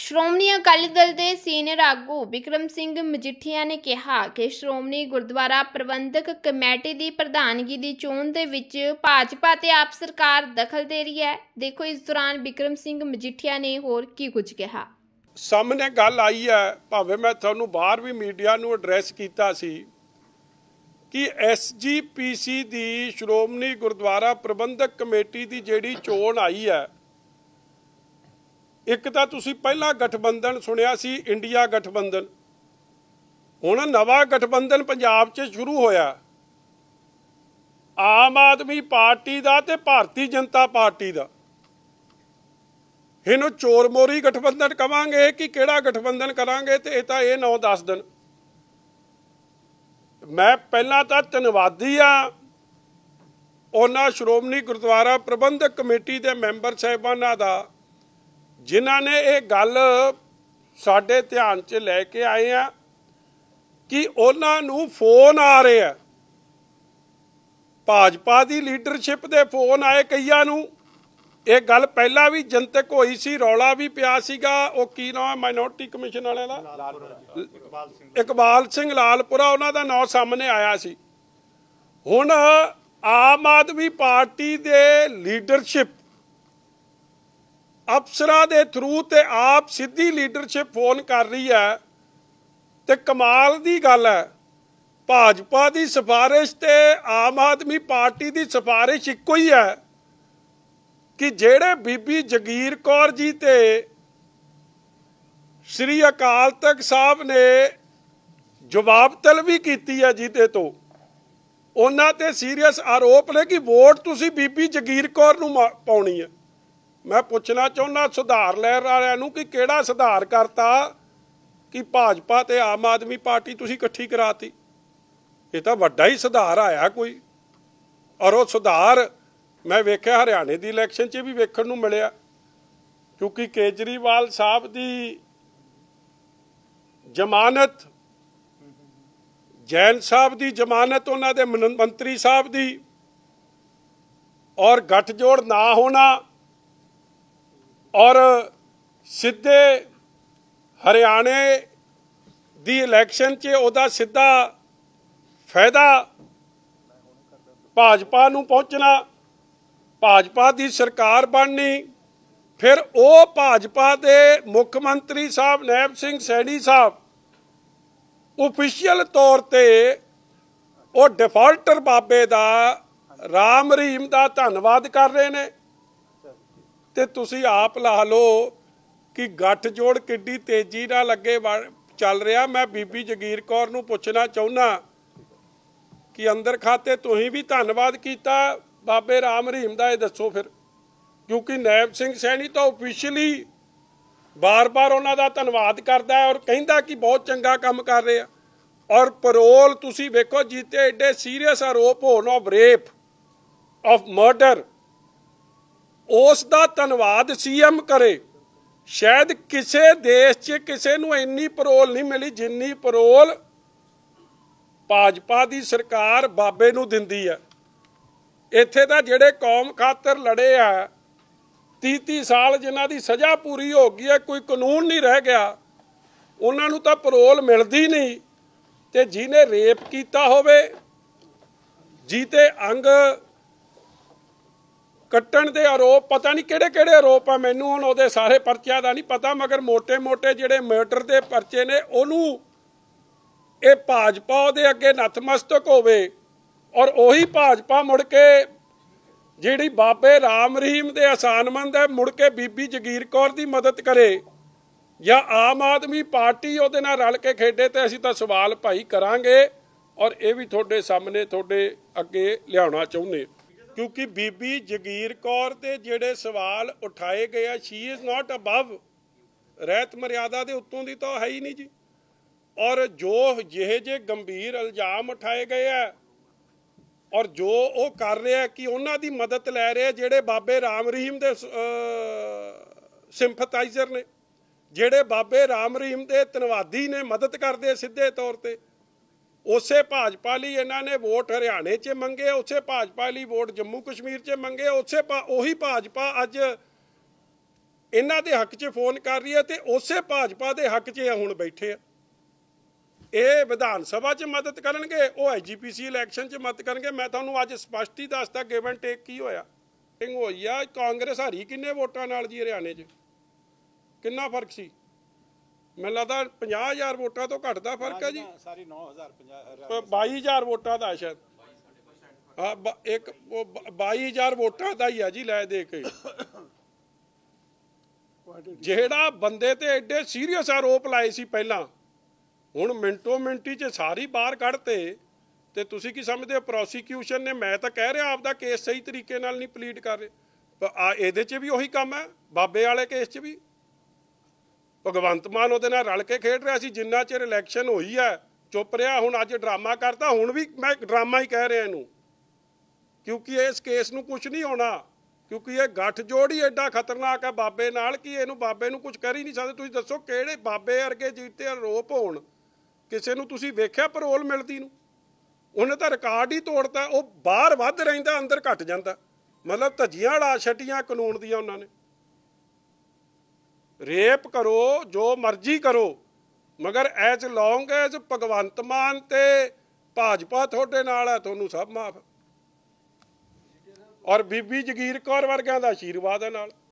ਸ਼੍ਰੋਮਣੀ ਅਕਾਲੀ ਦਲ ਦੇ ਸੀਨੀਅਰ ਆਗੂ ਵਿਕਰਮ ਸਿੰਘ ਮਜੀਠੀਆ ਨੇ ਕਿਹਾ ਕਿ ਸ਼੍ਰੋਮਣੀ ਗੁਰਦੁਆਰਾ ਪ੍ਰਬੰਧਕ ਕਮੇਟੀ ਦੀ ਪ੍ਰਧਾਨਗੀ ਦੀ ਚੋਣ ਦੇ ਵਿੱਚ ਭਾਜਪਾ ਤੇ ਆਪ ਸਰਕਾਰ ਦਖਲ ਦੇ ਰਹੀ ਹੈ ਦੇਖੋ ਇਸ ਦੌਰਾਨ ਵਿਕਰਮ ਸਿੰਘ ਮਜੀਠੀਆ ਨੇ ਹੋਰ ਕੀ ਕੁਝ ਕਿਹਾ ਸਾਹਮਣੇ ਗੱਲ ਆਈ ਹੈ ਭਾਵੇਂ ਮੈਂ ਤੁਹਾਨੂੰ ਬਾਹਰ ਵੀ ਮੀਡੀਆ ਨੂੰ ਐਡਰੈਸ ਕੀਤਾ ਸੀ ਕਿ ਐਸਜੀਪੀਸੀ ਦੀ ਸ਼੍ਰੋਮਣੀ ਗੁਰਦੁਆਰਾ ਪ੍ਰਬੰਧਕ ਕਮੇਟੀ ਦੀ ਜਿਹੜੀ ਚੋਣ ਆਈ ਹੈ ਇੱਕ ਤਾਂ ਤੁਸੀਂ ਪਹਿਲਾ ਗਠਬੰਧਨ ਸੁਣਿਆ ਸੀ ਇੰਡੀਆ ਗਠਬੰਧਨ ਹੁਣ ਨਵਾਂ ਗਠਬੰਧਨ ਪੰਜਾਬ 'ਚ ਸ਼ੁਰੂ ਹੋਇਆ ਆਮ ਆਦਮੀ ਪਾਰਟੀ ਦਾ ਤੇ ਭਾਰਤੀ ਜਨਤਾ ਪਾਰਟੀ ਦਾ ਇਹਨੂੰ ਚੋਰ ਮੋਰੀ ਗਠਬੰਧਨ ਕਵਾਂਗੇ ਕਿ ਕਿਹੜਾ ਗਠਬੰਧਨ ਕਰਾਂਗੇ ਤੇ ਇਹ ਤਾਂ ਇਹ 9-10 ਦਿਨ ਮੈਂ ਪਹਿਲਾਂ ਤਾਂ ਧੰਨਵਾਦੀ ਆ ਉਹਨਾਂ ਸ਼੍ਰੋਮਣੀ ਗੁਰਦੁਆਰਾ ਪ੍ਰਬੰਧਕ ਕਮੇਟੀ ਦੇ ਮੈਂਬਰ ਸਹਿਬਾਨਾਂ ਦਾ ਜਿਨ੍ਹਾਂ ਨੇ ਇਹ ਗੱਲ ਸਾਡੇ ਧਿਆਨ 'ਚ ਲੈ ਕੇ ਆਏ ਆ ਕਿ ਉਹਨਾਂ ਨੂੰ ਫੋਨ ਆ ਰਹੇ ਆ ਭਾਜਪਾ ਦੀ ਲੀਡਰਸ਼ਿਪ ਦੇ ਫੋਨ ਆਏ ਕਈਆਂ ਨੂੰ ਇਹ ਗੱਲ ਪਹਿਲਾਂ ਵੀ ਜਨਤਕ ਹੋਈ ਸੀ ਰੌਲਾ ਵੀ ਪਿਆ ਸੀਗਾ ਉਹ ਕੀ ਨਾਮ ਹੈ ਮਾਈਨੋਰਟੀ ਕਮਿਸ਼ਨ ਵਾਲਿਆਂ ਦਾ ਇਕਬਾਲ ਸਿੰਘ ਲਾਲਪੁਰਾ ਉਹਨਾਂ ਦਾ ਨਾਮ ਸਾਹਮਣੇ ਆਇਆ ਸੀ ਹੁਣ ਆਮ ਆਦਮੀ ਪਾਰਟੀ ਦੇ ਲੀਡਰਸ਼ਿਪ ਅਫਸਰਾਂ ਦੇ ਥਰੂ ਤੇ ਆਪ ਸਿੱਧੀ ਲੀਡਰਸ਼ਿਪ ਫੋਨ ਕਰ ਰਹੀ ਹੈ ਤੇ ਕਮਾਲ ਦੀ ਗੱਲ ਹੈ ਭਾਜਪਾ ਦੀ ਸਿਫਾਰਿਸ਼ ਤੇ ਆਮ ਆਦਮੀ ਪਾਰਟੀ ਦੀ ਸਿਫਾਰਿਸ਼ ਇੱਕੋ ਹੀ ਹੈ ਕਿ ਜਿਹੜੇ ਬੀਬੀ ਜਗੀਰ ਕੌਰ ਜੀ ਤੇ ਸ੍ਰੀ ਅਕਾਲ ਤਖਤ ਸਾਹਿਬ ਨੇ ਜਵਾਬ ਤਲਬੀ ਕੀਤੀ ਹੈ ਤੇ ਤੋਂ ਉਹਨਾਂ ਤੇ ਸੀਰੀਅਸ ਆਰੋਪ ਨੇ ਕਿ ਵੋਟ ਤੁਸੀਂ ਬੀਬੀ ਜਗੀਰ ਕੌਰ ਨੂੰ ਪਾਉਣੀ ਹੈ ਮੈਂ ਪੁੱਛਣਾ ਚਾਹੁੰਦਾ ਸੁਧਾਰ ਲੈਣ ਵਾਲਿਆਂ ਨੂੰ ਕਿ ਕਿਹੜਾ ਸੁਧਾਰ ਕਰਤਾ ਕਿ ਭਾਜਪਾ ਤੇ ਆਮ ਆਦਮੀ ਪਾਰਟੀ ਤੁਸੀਂ ਇਕੱਠੀ ਕਰਾਤੀ ਇਹ ਤਾਂ ਵੱਡਾ ਹੀ ਸੁਧਾਰ ਆਇਆ ਕੋਈ ਔਰ ਉਹ ਸੁਧਾਰ ਮੈਂ ਵੇਖਿਆ ਹਰਿਆਣੇ ਦੀ ਇਲੈਕਸ਼ਨ 'ਚ ਵੀ ਵੇਖਣ ਨੂੰ ਮਿਲਿਆ ਕਿਉਂਕਿ ਕੇਜਰੀਵਾਲ ਸਾਹਿਬ ਦੀ ਜ਼ਮਾਨਤ ਜੈਨ ਸਾਹਿਬ ਦੀ ਜ਼ਮਾਨਤ ਉਹਨਾਂ ਦੇ ਮੰਤਰੀ ਸਾਹਿਬ ਦੀ ਔਰ ਗੱਠਜੋੜ ਨਾ ਹੋਣਾ ਔਰ ਸਿੱਧੇ ਹਰਿਆਣੇ ਦੀ ਇਲੈਕਸ਼ਨ 'ਚ ਉਹਦਾ ਸਿੱਧਾ ਫਾਇਦਾ ਭਾਜਪਾ ਨੂੰ ਪਹੁੰਚਣਾ ਭਾਜਪਾ ਦੀ ਸਰਕਾਰ ਬਣਨੀ ਫਿਰ ਉਹ ਭਾਜਪਾ ਦੇ ਮੁੱਖ ਮੰਤਰੀ ਸਾਹਿਬ ਨੈਬ ਸਿੰਘ ਸੈਣੀ ਸਾਹਿਬ ਅਫੀਸ਼ੀਅਲ ਤੌਰ ਤੇ ਉਹ ਡਿਫਾਲਟਰ ਬਾਬੇ ਦਾ ਰਾਮ ਰਹੀਮ ਦਾ ਧੰਨਵਾਦ ਕਰ ਰਹੇ ਨੇ ਤੇ ਤੁਸੀਂ ਆਪ ਲਾ ਲਓ ਕਿ ਗੱਠ ਜੋੜ ਕਿੱਡੀ ਤੇਜ਼ੀ ਨਾਲ ਅੱਗੇ ਚੱਲ ਰਿਹਾ ਮੈਂ ਬੀਬੀ ਜਗੀਰ ਕੌਰ ਨੂੰ ਪੁੱਛਣਾ ਚਾਹੁੰਨਾ ਕਿ ਅੰਦਰ ਖਾਤੇ ਤੁਸੀਂ ਵੀ ਧੰਨਵਾਦ ਕੀਤਾ ਬਾਬੇ ਰਾਮ ਰਹੀਮ ਦਾ ਇਹ ਦੱਸੋ ਫਿਰ ਕਿਉਂਕਿ ਨੈਬ ਸਿੰਘ ਸੈਣੀ ਤਾਂ ਆਫੀਸੀਅਲੀ ਬਾਰ ਬਾਰ-ਬਾਰ ਉਹਨਾਂ ਦਾ ਧੰਨਵਾਦ ਕਰਦਾ ਹੈ ਔਰ ਕਹਿੰਦਾ ਕਿ ਬਹੁਤ ਚੰਗਾ ਕੰਮ ਕਰ ਰਹੇ ਆ ਔਰ ਪਰੋਲ ਤੁਸੀਂ ਵੇਖੋ ਜੀਤੇ ਐਡੇ ਸੀਰੀਅਸ ਆਰੋਪ ਹੋਣ ਆਫ ਰੇਪ ਆਫ ਮਰਡਰ ਉਸ ਦਾ ਧੰਨਵਾਦ ਸੀਐਮ ਕਰੇ ਸ਼ਾਇਦ ਕਿਸੇ ਦੇਸ਼ 'ਚ ਕਿਸੇ ਨੂੰ ਇੰਨੀ ਪਰੋਲ ਨਹੀਂ ਮਿਲੀ ਜਿੰਨੀ ਪਰੋਲ ਭਾਜਪਾ ਦੀ ਸਰਕਾਰ ਬਾਬੇ ਨੂੰ ਦਿੰਦੀ ਹੈ ਇੱਥੇ ਤਾਂ ਜਿਹੜੇ ਕੌਮ ਖਾਤਰ ਲੜੇ ਆ 30 30 ਸਾਲ ਜਿਨ੍ਹਾਂ ਦੀ ਸਜ਼ਾ ਪੂਰੀ ਹੋ ਗਈ ਹੈ ਕੋਈ ਕਾਨੂੰਨ ਨਹੀਂ ਰਹਿ ਗਿਆ ਉਹਨਾਂ ਨੂੰ ਤਾਂ ਪਰੋਲ ਮਿਲਦੀ ਨਹੀਂ ਤੇ ਜਿਹਨੇ ਰੇਪ ਕੀਤਾ ਹੋਵੇ ਜੀਤੇ ਅੰਗ ਕੱਟਣ ਦੇ ਆਰੋਪ ਪਤਾ ਨਹੀਂ ਕਿਹੜੇ ਕਿਹੜੇ ਆਰੋਪ ਆ ਮੈਨੂੰ ਹੁਣ ਉਹਦੇ ਸਾਰੇ ਪਰਚਿਆਂ ਦਾ ਨਹੀਂ ਪਤਾ ਮਗਰ ਮੋٹے-ਮੋٹے ਜਿਹੜੇ ਮਰਡਰ ਦੇ ਪਰਚੇ ਨੇ ਉਹਨੂੰ ਇਹ ਭਾਜਪਾ ਦੇ ਅੱਗੇ ਨਤਮਸਤਕ ਹੋਵੇ ਔਰ ਉਹੀ ਭਾਜਪਾ ਮੁੜ ਕੇ ਜਿਹੜੀ ਬਾਬੇ ਰਾਮ ਰਹੀਮ ਦੇ ਆਸਾਨਮੰਦ ਹੈ ਮੁੜ ਕੇ ਬੀਬੀ ਜਗੀਰ ਕੌਰ ਦੀ ਮਦਦ ਕਰੇ ਜਾਂ ਆਮ ਆਦਮੀ ਪਾਰਟੀ ਉਹਦੇ ਨਾਲ ਰਲ ਕੇ ਖੇਡੇ ਤੇ ਅਸੀਂ ਤਾਂ ਸਵਾਲ ਭਾਈ ਕਰਾਂਗੇ ਔਰ ਇਹ ਵੀ ਤੁਹਾਡੇ ਸਾਹਮਣੇ ਤੁਹਾਡੇ ਅੱਗੇ ਲਿਆਉਣਾ ਚਾਹੁੰਦੇ ਕਿਉਂਕਿ ਬੀਬੀ ਜਗੀਰ ਕੌਰ ਤੇ ਜਿਹੜੇ ਸਵਾਲ ਉਠਾਏ ਗਏ ਆ ਸ਼ੀ ਇਜ਼ ਨਾਟ ਅਬਵ ਰਹਿਤ ਮਰਿਆਦਾ ਦੇ ਉੱਤੋਂ ਦੀ ਤਾਂ ਹੈ ਹੀ ਨਹੀਂ ਜੀ ਔਰ ਜੋ ਜਿਹੇ ਜੇ ਗੰਭੀਰ ਇਲਜ਼ਾਮ ਉਠਾਏ ਗਏ ਆ ਔਰ ਜੋ ਉਹ ਕਰ ਰਿਹਾ ਕਿ ਉਹਨਾਂ ਦੀ ਮਦਦ ਲੈ ਰਿਹਾ ਜਿਹੜੇ ਬਾਬੇ ਰਾਮ ਰਹੀਮ ਦੇ ਸਿੰਪਥਾਈਜ਼ਰ ਨੇ ਜਿਹੜੇ ਬਾਬੇ ਰਾਮ ਰਹੀਮ ਦੇ ਧਨਵਾਦੀ ਨੇ ਮਦਦ ਕਰਦੇ ਸਿੱਧੇ ਤੌਰ ਤੇ ਉਸੇ ਭਾਜਪਾ ਲਈ ਇਹਨਾਂ ਨੇ ਵੋਟ ਹਰਿਆਣੇ 'ਚ ਮੰਗੇ ਉਸੇ ਭਾਜਪਾ ਲਈ ਵੋਟ ਜੰਮੂ ਕਸ਼ਮੀਰ 'ਚ ਮੰਗੇ ਉਸੇ ਉਹੀ ਭਾਜਪਾ ਅੱਜ ਇਹਨਾਂ ਦੇ ਹੱਕ 'ਚ ਫੋਨ ਕਰ ਰਹੀ ਹੈ ਤੇ ਉਸੇ ਭਾਜਪਾ ਦੇ ਹੱਕ 'ਚ ਹੁਣ ਬੈਠੇ ਆ ਇਹ ਵਿਧਾਨ ਸਭਾ 'ਚ ਮਦਦ ਕਰਨਗੇ ਉਹ ਐਜੀਪੀਸੀ ਇਲੈਕਸ਼ਨ 'ਚ ਮਦਦ ਕਰਨਗੇ ਮੈਂ ਤੁਹਾਨੂੰ ਅੱਜ ਸਪਸ਼ਟੀ ਦੱਸਦਾ ਗਿਵ ਐਂਡ ਟੇਕ ਕੀ ਹੋਇਆ ਟਿੰਗ ਹੋਈ ਆ ਕਾਂਗਰਸ ਹਾਰੀ ਕਿੰਨੇ ਵੋਟਾਂ ਨਾਲ ਜੀ ਹਰਿਆਣੇ 'ਚ ਕਿੰਨਾ ਫਰਕ ਸੀ ਮੈਨੂੰ ਲੱਗਦਾ 50000 ਵੋਟਾਂ ਤੋਂ ਘੱਟ ਦਾ ਫਰਕ ਹੈ ਜੀ ਸਾਰੀ 9000 50000 22000 ਵੋਟਾਂ ਦਾ ਸ਼ਾਇਦ ਹਾਂ ਇੱਕ ਉਹ 22000 ਵੋਟਾਂ ਦਾ ਹੀ ਆ ਜੀ ਲੈ ਦੇ ਕੇ ਜਿਹੜਾ ਬੰਦੇ ਤੇ ਐਡੇ ਸੀਰੀਅਸ ਆਰੋਪ ਲਾਏ ਸੀ ਪਹਿਲਾਂ ਹੁਣ ਮਿੰਟੋ ਮਿੰਟੀ 'ਚ ਸਾਰੀ ਬਾਹਰ ਕੱਢਤੇ ਤੇ ਤੁਸੀਂ ਕੀ ਸਮਝਦੇ ਹੋ ਪ੍ਰੋਸੀਕਿਊਸ਼ਨ ਨੇ ਮੈਂ ਤਾਂ ਕਹਿ ਰਿਹਾ ਆਪਦਾ ਕੇਸ ਸਹੀ ਤਰੀਕੇ ਨਾਲ ਨਹੀਂ ਪਲੀਟ ਕਰ ਰਹੇ ਇਹਦੇ 'ਚ ਵੀ ਉਹੀ ਕੰਮ ਹੈ ਬਾਬੇ ਵਾਲੇ ਕੇਸ 'ਚ ਵੀ ਭਗਵੰਤ ਮਾਨ ਉਹਦੇ ਨਾਲ ਰਲ ਕੇ ਖੇਡ ਰਿਹਾ ਸੀ ਜਿੰਨਾ ਚਿਰ ਇਲੈਕਸ਼ਨ ਹੋਈ ਹੈ ਚੁੱਪ ਰਿਹਾ ਹੁਣ ਅੱਜ ਡਰਾਮਾ ਕਰਤਾ ਹੁਣ ਵੀ ਮੈਂ ਡਰਾਮਾ ਹੀ ਕਹਿ ਰਿਹਾ ਇਹਨੂੰ ਕਿਉਂਕਿ ਇਸ ਕੇਸ ਨੂੰ ਕੁਝ ਨਹੀਂ ਹੋਣਾ ਕਿਉਂਕਿ ਇਹ ਗੱਠ ਜੋੜ ਹੀ ਐਡਾ ਖਤਰਨਾਕ ਹੈ ਬਾਬੇ ਨਾਲ ਕਿ ਇਹਨੂੰ ਬਾਬੇ ਨੂੰ ਕੁਝ ਕਰ ਹੀ ਨਹੀਂ ਸਕਦੇ ਤੁਸੀਂ ਦੱਸੋ ਕਿਹੜੇ ਬਾਬੇ ਵਰਗੇ ਜੀਤੇ ਆਰੋਪ ਹੋਣ ਕਿਸੇ ਨੂੰ ਤੁਸੀਂ ਵੇਖਿਆ ਪਰੋਲ ਮਿਲਦੀ ਨੂੰ ਉਹਨੇ ਤਾਂ ਰਿਕਾਰਡ ਹੀ ਤੋੜਤਾ ਉਹ ਬਾਹਰ ਵੱਧ ਰਹਿੰਦਾ ਅੰਦਰ ਘਟ ਜਾਂਦਾ ਮਤਲਬ ਧੱਜੀਆਂ ਵਾਲਾ ਛਟੀਆਂ ਕਾਨੂੰਨ ਦੀਆਂ ਉਹਨਾਂ ਨੇ ਰੇਪ ਕਰੋ ਜੋ ਮਰਜ਼ੀ ਕਰੋ ਮਗਰ as long as Bhagwant Mann ਤੇ ਭਾਜਪਾ ਤੁਹਾਡੇ ਨਾਲ ਹੈ ਤੁਹਾਨੂੰ ਸਭ ਮਾਫ ਔਰ ਬੀਬੀ ਜਗੀਰ ਕੌਰ ਵਰਗਿਆਂ ਦਾ ਆਸ਼ੀਰਵਾਦ ਹੈ ਨਾਲ